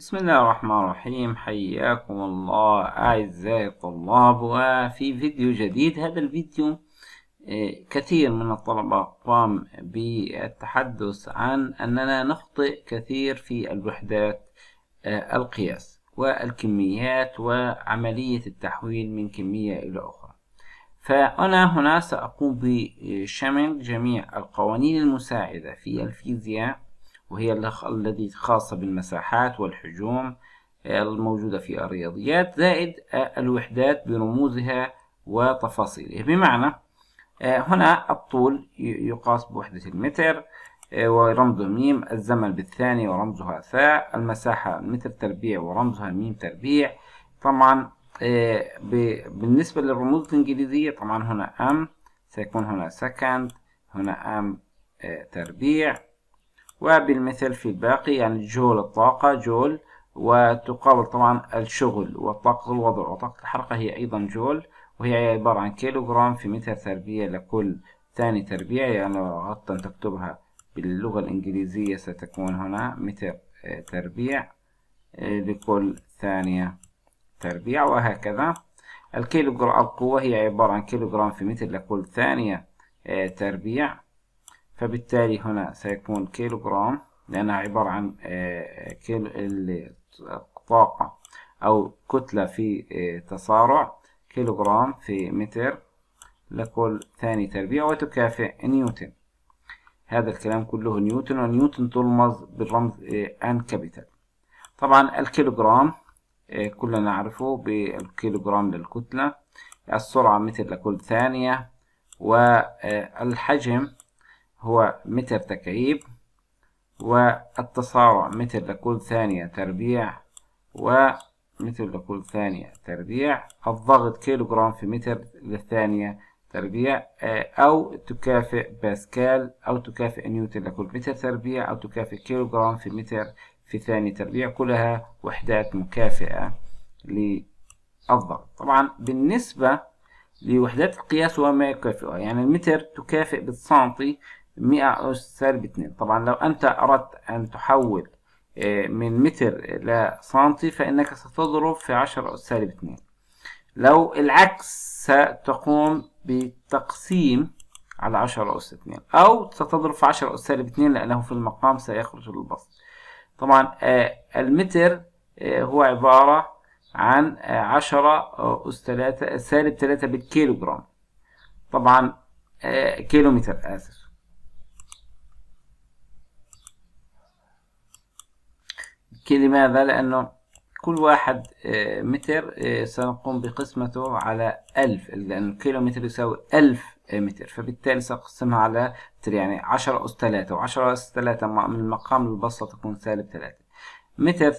بسم الله الرحمن الرحيم حياكم الله أعزائي الطلاب وفي فيديو جديد هذا الفيديو آه، كثير من الطلبة قام بالتحدث عن أننا نخطئ كثير في الوحدات آه، القياس والكميات وعملية التحويل من كمية إلى أخرى فأنا هنا سأقوم بشمل جميع القوانين المساعدة في الفيزياء وهي الذي خاصة بالمساحات والحجوم آه، الموجودة في الرياضيات زائد آه، الوحدات برموزها وتفاصيلها بمعنى آه، هنا الطول يقاس بوحدة المتر ورمزه ميم الزمن بالثانية ورمزها ثاء المساحة متر تربيع ورمزها ميم تربيع طبعا بالنسبة للرموز الإنجليزية طبعا هنا أم سيكون هنا سكند هنا أم تربيع وبالمثل في الباقي يعني جول الطاقة جول وتقابل طبعا الشغل وطاقة الوضع وطاقة الحركة هي أيضا جول وهي عبارة عن كيلوغرام في متر تربيع لكل ثاني تربيع يعني لو أردت أن تكتبها باللغة الإنجليزية ستكون هنا متر آه، تربيع آه، لكل ثانية تربيع وهكذا الكيلوغرام القوة هي عبارة عن كيلوغرام في متر لكل ثانية آه، تربيع فبالتالي هنا سيكون كيلوغرام لأنها عبارة عن آه، آه، كيلو الطاقة أو كتلة في آه، تسارع كيلوغرام في متر لكل ثاني تربيع وتكافئ نيوتن هذا الكلام كله نيوتن ونيوتن تلمز بالرمز ان كابيتال طبعا الكيلوغرام كلنا نعرفه بالكيلوغرام للكتلة السرعة متر لكل ثانية والحجم هو متر تكعيب والتسارع متر لكل ثانية تربيع ومتر لكل ثانية تربيع الضغط كيلو جرام في متر للثانية تربيع آه، أو تكافئ باسكال أو تكافئ نيوتن لكل متر تربيع أو تكافئ كيلو جرام في متر في ثانية تربيع كلها وحدات مكافئة للضغط طبعا بالنسبة لوحدات القياس وما يكافئها يعني المتر تكافئ بالسنتي 100 أس سالب 2 طبعا لو أنت أردت أن تحول آه، من متر إلى سنتي فإنك ستضرب في 10 أس سالب 2 لو العكس ستقوم بتقسيم على 10 أس 2 أو ستضرب في 10 أس سالب 2 لأنه في المقام سيخرج البسط طبعا آه، المتر آه، هو عبارة عن 10 أس 3 سالب 3 بالكيلو جرام طبعا كيلو متر آسف احكي لماذا لانه كل واحد آه، متر آه، سنقوم بقسمته على الف لان الكيلو متر يساوي الف آه، متر فبالتالي سأقسمها على متر يعني عشرة اس ثلاثة وعشرة اس ثلاثة من المقام البسطة تكون سالب ثلاثة متر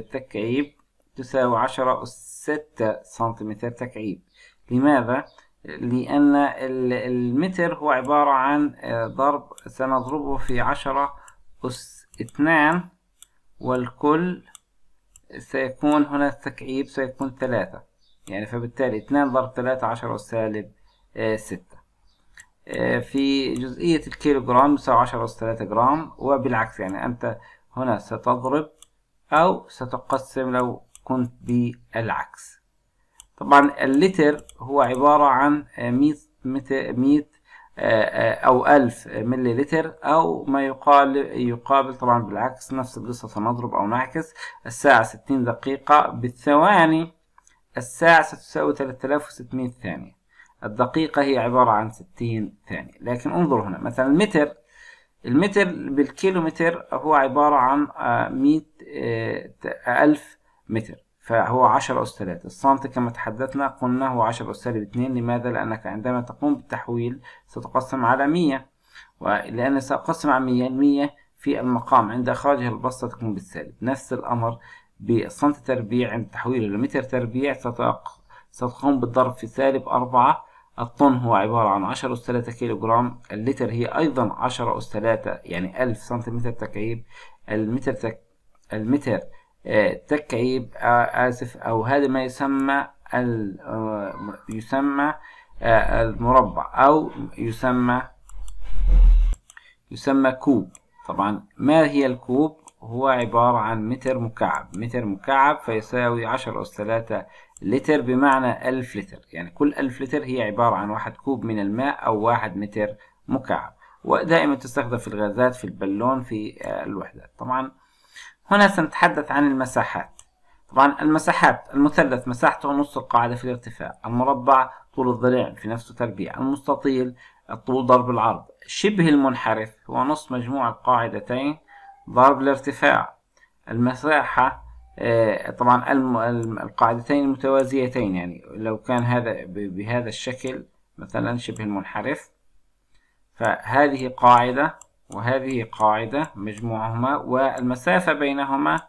تكعيب تساوي عشرة اس ستة سنتيمتر تكعيب لماذا؟ لأن المتر هو عبارة عن ضرب سنضربه في عشرة أس اثنان والكل سيكون هنا التكعيب سيكون ثلاثة يعني فبالتالي اثنان ضرب ثلاثة عشرة سالب آه، ستة آه، في جزئية الكيلو جرام يساوي عشرة أس ثلاثة جرام وبالعكس يعني أنت هنا ستضرب أو ستقسم لو كنت بالعكس طبعا اللتر هو عبارة عن مية آه، مية آه، آه، أو 1000 ملي لتر أو ما يقال يقابل طبعا بالعكس نفس القصة سنضرب أو نعكس الساعة 60 دقيقة بالثواني الساعة ستساوي وستمائة ثانية الدقيقة هي عبارة عن ستين ثانية لكن انظر هنا مثلا المتر المتر بالكيلومتر هو عبارة عن آه، مئة ألف متر فهو 10 أس 3 السنت كما تحدثنا قلنا هو 10 أس سالب 2 لماذا؟ لأنك عندما تقوم بالتحويل ستقسم على 100 ولأن سأقسم على 100 100 في المقام عند إخراجها البسطة تكون بالسالب نفس الأمر بالسنت تربيع عند تحويله لمتر تربيع ستقوم بالضرب في سالب 4 الطن هو عبارة عن 10 أس 3 كيلو جرام اللتر هي أيضا 10 أس 3 يعني 1000 سنتيمتر تكعيب المتر تك... المتر تكعيب آسف أو هذا ما يسمى يسمى المربع أو يسمى يسمى كوب طبعا ما هي الكوب هو عبارة عن متر مكعب متر مكعب فيساوي عشر أس ثلاثة لتر بمعنى ألف لتر يعني كل ألف لتر هي عبارة عن واحد كوب من الماء أو واحد متر مكعب ودائما تستخدم في الغازات في البالون في الوحدات طبعا هنا سنتحدث عن المساحات طبعا المساحات المثلث مساحته نص القاعدة في الارتفاع المربع طول الضلع في نفسه تربيع المستطيل الطول ضرب العرض شبه المنحرف هو نص مجموع القاعدتين ضرب الارتفاع المساحة آه، طبعا القاعدتين المتوازيتين يعني لو كان هذا بهذا الشكل مثلا شبه المنحرف فهذه قاعدة وهذه قاعدة مجموعهما والمسافة بينهما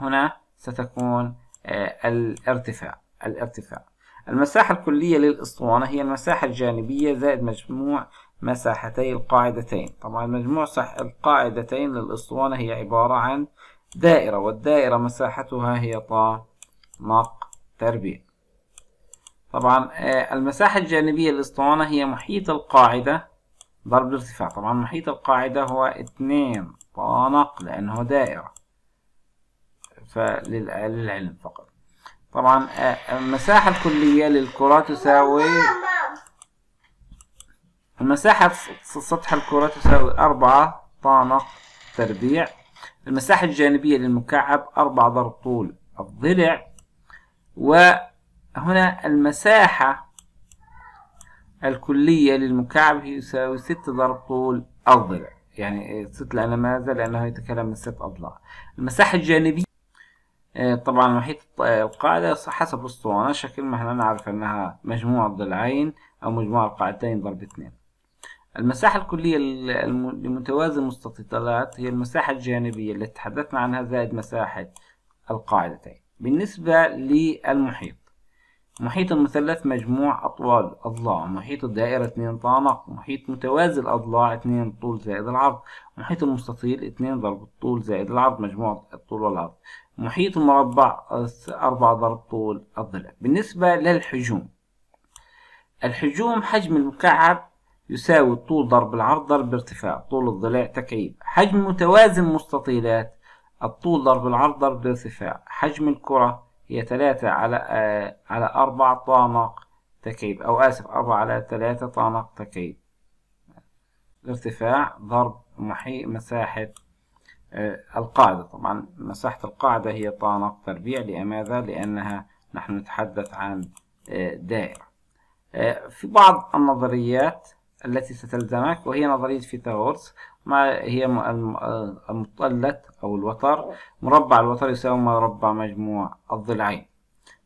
هنا ستكون آه، الارتفاع الارتفاع المساحة الكلية للأسطوانة هي المساحة الجانبية زائد مجموع مساحتي القاعدتين طبعا مجموع صح القاعدتين للأسطوانة هي عبارة عن دائرة والدائرة مساحتها هي طا طابق تربيع طبعا آه، المساحة الجانبية للأسطوانة هي محيط القاعدة ضرب الارتفاع طبعا محيط القاعدة هو اتنين طانق لأنه دائرة فللعلم فقط طبعا آه، المساحة الكلية للكرة تساوي المساحة سطح الكرة تساوي أربعة طانق تربيع المساحة الجانبية للمكعب أربعة ضرب طول الضلع وهنا المساحة الكلية للمكعب يساوي ست ضرب طول الضلع يعني ست لأن ماذا؟ لأنه يتكلم من ست أضلاع المساحة الجانبية آه، طبعا محيط القاعدة حسب الاسطوانة ما احنا نعرف أنها مجموع الضلعين أو مجموع القاعدتين ضرب اثنين المساحة الكلية لمتوازي المستطيلات هي المساحة الجانبية التي تحدثنا عنها زائد مساحة القاعدتين بالنسبة للمحيط محيط المثلث مجموع أطوال أضلاع محيط الدائرة 2 طانق محيط متوازي الأضلاع 2 طول زائد العرض محيط المستطيل 2 ضرب الطول زائد العرض مجموع الطول والعرض محيط المربع 4 ضرب طول الضلع بالنسبة للحجوم الحجوم حجم المكعب يساوي الطول ضرب العرض ضرب ارتفاع طول الضلع تكعيب حجم متوازي المستطيلات الطول ضرب العرض ضرب الارتفاع حجم الكرة هي تلاتة على آه على أربعة طانق تكعيب أو آسف أربعة على تلاتة طانق تكعيب ارتفاع ضرب محيط مساحة آه القاعدة طبعا مساحة القاعدة هي طانق تربيع لماذا؟ لأنها نحن نتحدث عن آه دائرة آه، في بعض النظريات التي ستلزمك وهي نظرية فيثاغورس ما هي المطلة أو الوتر مربع الوتر يساوي مربع مجموع الضلعين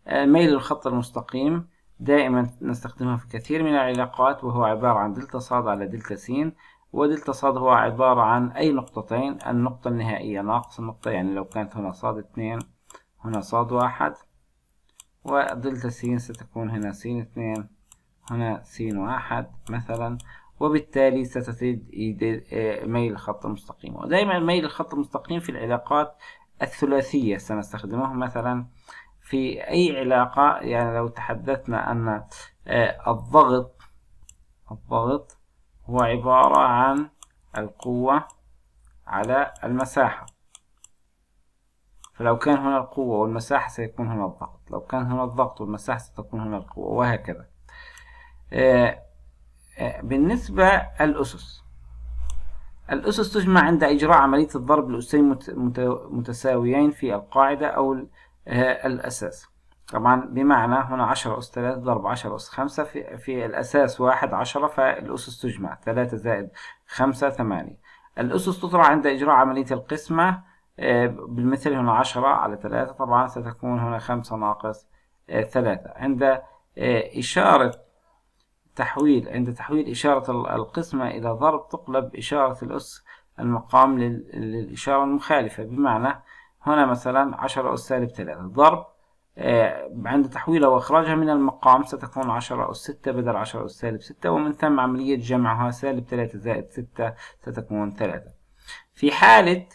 آه، ميل الخط المستقيم دائما نستخدمها في كثير من العلاقات وهو عبارة عن دلتا صاد على دلتا س ودلتا صاد هو عبارة عن أي نقطتين النقطة النهائية ناقص النقطة يعني لو كانت هنا صاد اثنين هنا صاد واحد ودلتا س ستكون هنا س اثنين هنا س واحد مثلا وبالتالي ستسد آه، ميل الخط المستقيم ودائما ميل الخط المستقيم في العلاقات الثلاثية سنستخدمه مثلا في أي علاقة يعني لو تحدثنا أن آه، الضغط الضغط هو عبارة عن القوة على المساحة فلو كان هنا القوة والمساحة سيكون هنا الضغط لو كان هنا الضغط والمساحة ستكون هنا القوة وهكذا آه، آه، بالنسبة الأسس الأسس تجمع عند إجراء عملية الضرب لأسين متساويين في القاعدة أو آه، الأساس طبعا بمعنى هنا عشرة أس ثلاثة ضرب عشرة أس خمسة في, الأساس واحد عشرة فالأسس تجمع ثلاثة زائد خمسة ثمانية الأسس تطرح عند إجراء عملية القسمة آه، بالمثل هنا عشرة على ثلاثة طبعا ستكون هنا خمسة ناقص ثلاثة عند إشارة تحويل عند تحويل إشارة القسمة إلى ضرب تقلب إشارة الأس المقام للإشارة المخالفة بمعنى هنا مثلا عشرة أس سالب ثلاثة ضرب آه، عند تحويلها وإخراجها من المقام ستكون عشرة أس ستة بدل عشرة أس سالب ستة ومن ثم عملية جمعها سالب ثلاثة زائد ستة ستكون ثلاثة في حالة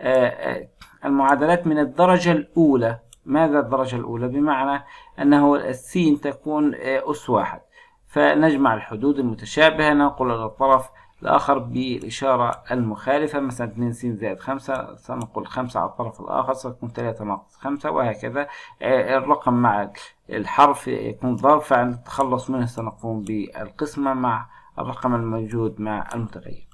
آه، آه، المعادلات من الدرجة الأولى ماذا الدرجة الأولى؟ بمعنى أنه السين تكون أس واحد فنجمع الحدود المتشابهة ننقل إلى الطرف الآخر بالإشارة المخالفة مثلا 2 س زائد 5 سنقول 5 على الطرف الآخر ستكون 3 ناقص 5 وهكذا آه، الرقم مع الحرف يكون ضرب التخلص منه سنقوم بالقسمة مع الرقم الموجود مع المتغير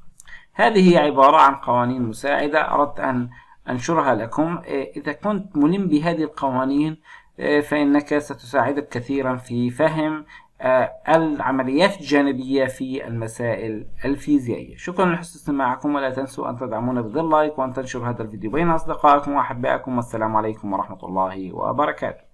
هذه هي عبارة عن قوانين مساعدة أردت أن أنشرها لكم آه، إذا كنت ملم بهذه القوانين آه، فإنك ستساعدك كثيرا في فهم آه، العمليات الجانبية في المسائل الفيزيائية شكرا لحسن استماعكم ولا تنسوا أن تدعمونا بذل اللايك وأن تنشروا هذا الفيديو بين أصدقائكم وأحبائكم والسلام عليكم ورحمة الله وبركاته